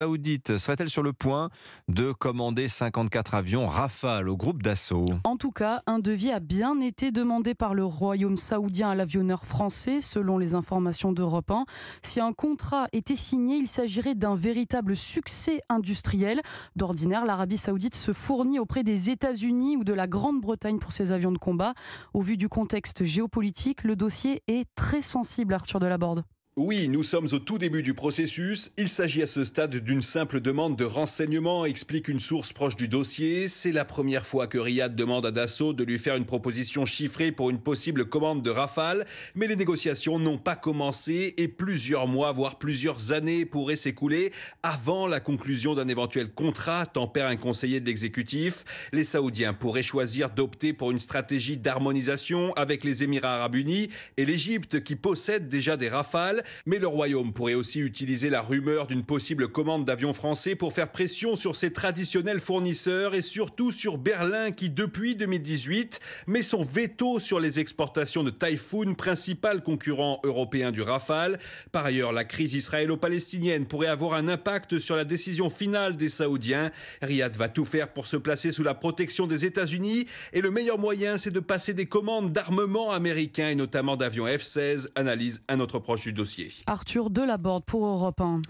saoudite serait-elle sur le point de commander 54 avions Rafale au groupe d'assaut En tout cas, un devis a bien été demandé par le royaume saoudien à l'avionneur français, selon les informations d'Europe 1. Si un contrat était signé, il s'agirait d'un véritable succès industriel. D'ordinaire, l'Arabie saoudite se fournit auprès des États-Unis ou de la Grande-Bretagne pour ses avions de combat. Au vu du contexte géopolitique, le dossier est très sensible, Arthur Delaborde. Oui, nous sommes au tout début du processus. Il s'agit à ce stade d'une simple demande de renseignement, explique une source proche du dossier. C'est la première fois que Riyad demande à Dassault de lui faire une proposition chiffrée pour une possible commande de Rafale, mais les négociations n'ont pas commencé et plusieurs mois, voire plusieurs années pourraient s'écouler avant la conclusion d'un éventuel contrat, tempère un conseiller de l'exécutif. Les Saoudiens pourraient choisir d'opter pour une stratégie d'harmonisation avec les Émirats arabes unis et l'Égypte qui possède déjà des Rafales mais le Royaume pourrait aussi utiliser la rumeur d'une possible commande d'avions français pour faire pression sur ses traditionnels fournisseurs et surtout sur Berlin qui, depuis 2018, met son veto sur les exportations de Typhoon, principal concurrent européen du Rafale. Par ailleurs, la crise israélo-palestinienne pourrait avoir un impact sur la décision finale des Saoudiens. Riyad va tout faire pour se placer sous la protection des États-Unis et le meilleur moyen, c'est de passer des commandes d'armement américains et notamment d'avions F-16, analyse un autre proche du dossier. Arthur Delaborde pour Europe 1.